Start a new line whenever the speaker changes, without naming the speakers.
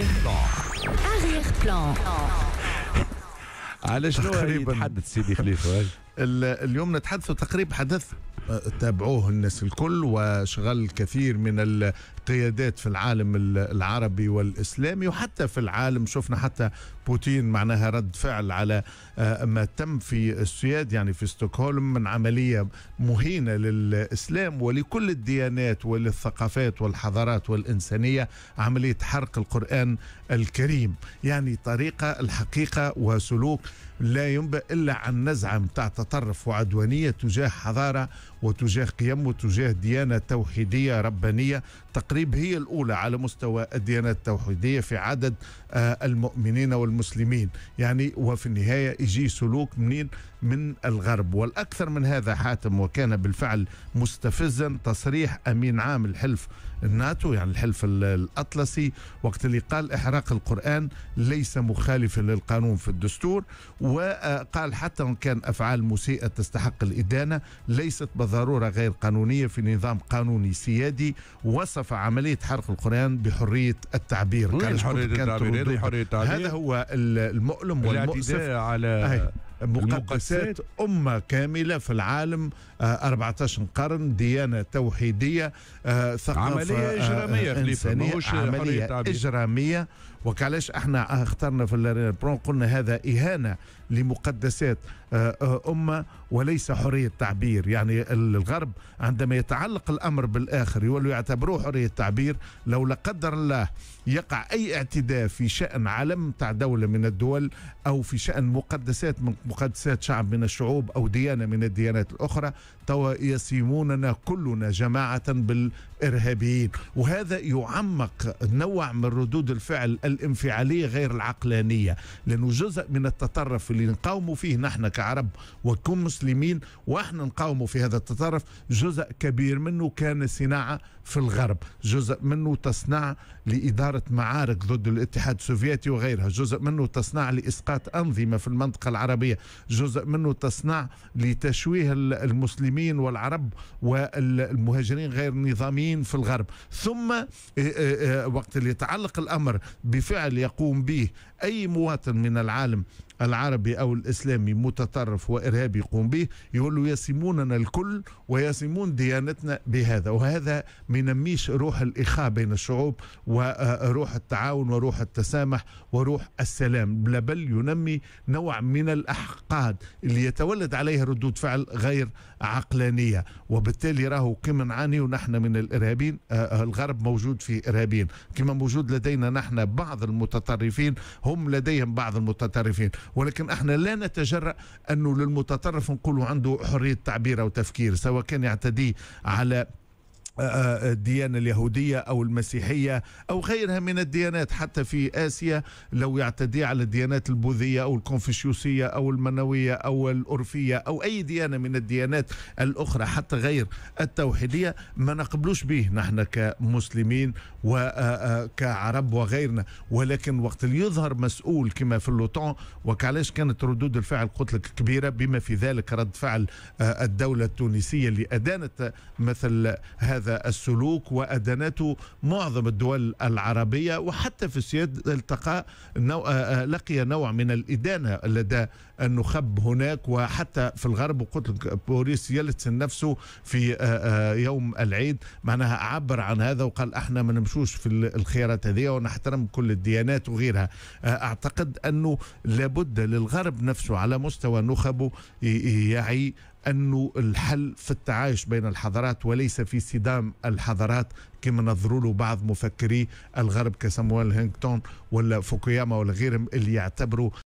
Arrière-plan Arrière-plan على شنو تقريبا يتحدث سيدي خليفه اليوم نتحدث تقريبا حدث أه، تابعوه الناس الكل وشغل الكثير من القيادات في العالم العربي والإسلامي وحتى في العالم شفنا حتى بوتين معناها رد فعل على آه، ما تم في السياد يعني في ستوكهولم من عملية مهينة للإسلام ولكل الديانات وللثقافات والحضارات والإنسانية عملية حرق القرآن الكريم يعني طريقة الحقيقة وسلوك لا ينبأ إلا عن نزعة متاع تطرف وعدوانية تجاه حضارة وتجاه قيم وتجاه ديانة توحيدية ربانية تقريبا تقريب هي الأولى على مستوى الديانات التوحيدية في عدد آه، المؤمنين والمسلمين يعني وفي النهاية يجي سلوك منين من الغرب والأكثر من هذا حاتم وكان بالفعل مستفزا تصريح أمين عام الحلف الناتو يعني الحلف الأطلسي وقت اللي قال إحراق القرآن ليس مخالفا للقانون في الدستور وقال حتى وإن كان أفعال مسيئة تستحق الإدانة ليست بضرورة غير قانونية في نظام قانوني سيادي وصف عمليه حرق القران بحريه التعبير وين حريه التعبير إيه حريه التعبير هذا هو المؤلم والمؤسف على أهي. مقدسات أمة كاملة في العالم 14 آه، قرن ديانة توحيدية آه، ثقافة عملية إجرامية آه، إنسانية عملية إجرامية وكعلاش احنا اه اخترنا في البرون قلنا هذا اهانه لمقدسات اه، اه، امه وليس حريه تعبير يعني الغرب عندما يتعلق الامر بالاخر يولوا يعتبروه حريه تعبير لو لا قدر الله يقع اي اعتداء في شان علم تاع دوله من الدول او في شان مقدسات من مقدسات شعب من الشعوب او ديانه من الديانات الاخرى توا يسيموننا كلنا جماعه بال إرهابيين وهذا يعمق نوع من ردود الفعل الانفعالية غير العقلانية لأنه جزء من التطرف اللي نقاوموا فيه نحن كعرب مسلمين وإحنا نقاوموا في هذا التطرف جزء كبير منه كان صناعة في الغرب جزء منه تصنع لإدارة معارك ضد الاتحاد السوفيتي وغيرها جزء منه تصنع لإسقاط أنظمة في المنطقة العربية جزء منه تصنع لتشويه المسلمين والعرب والمهاجرين غير النظاميين الإسلاميين في الغرب ثم آه، آه، آه، وقت اللي يتعلق الأمر بفعل يقوم به أي مواطن من العالم العربي أو الإسلامي متطرف وإرهابي يقوم به يقول يسموننا الكل ويسمون ديانتنا بهذا وهذا ما ينميش روح الإخاء بين الشعوب وروح التعاون وروح التسامح وروح السلام بل ينمي نوع من الأحقاد اللي يتولد عليها ردود فعل غير عقلانية وبالتالي راهو كما نعاني ونحن من الإرهابيين آه، آه، الغرب موجود في إرهابيين كما موجود لدينا نحن بعض المتطرفين هم لديهم بعض المتطرفين ولكن احنا لا نتجرأ انه للمتطرف نقولوا عنده حريه تعبير او تفكير سواء كان يعتدي على الديانة اليهودية أو المسيحية أو غيرها من الديانات حتى في آسيا لو يعتدي على الديانات البوذية أو الكونفوشيوسية أو المنوية أو الأورفية أو أي ديانة من الديانات الأخرى حتى غير التوحيدية ما نقبلوش به نحن كمسلمين وكعرب آه، آه، وغيرنا ولكن وقت اللي يظهر مسؤول كما في اللوتون وكعلاش كانت ردود الفعل قلت لك كبيرة بما في ذلك رد فعل آه، الدولة التونسية اللي أدانت مثل هذا هذا السلوك وأدانته معظم الدول العربية وحتى في السياد التقى نوع آه، آه، لقي نوع من الإدانة لدى النخب هناك وحتى في الغرب وقلت بوريس يلتسن نفسه في آه، يوم العيد معناها عبر عن هذا وقال احنا ما نمشوش في الخيارات هذه ونحترم كل الديانات وغيرها اعتقد انه لابد للغرب نفسه على مستوى نخبه يعي أن الحل في التعايش بين الحضارات وليس في صدام الحضارات كما نظروا له بعض مفكري الغرب كسامويل هينغتون ولا فوكوياما ولا غيرهم اللي يعتبروا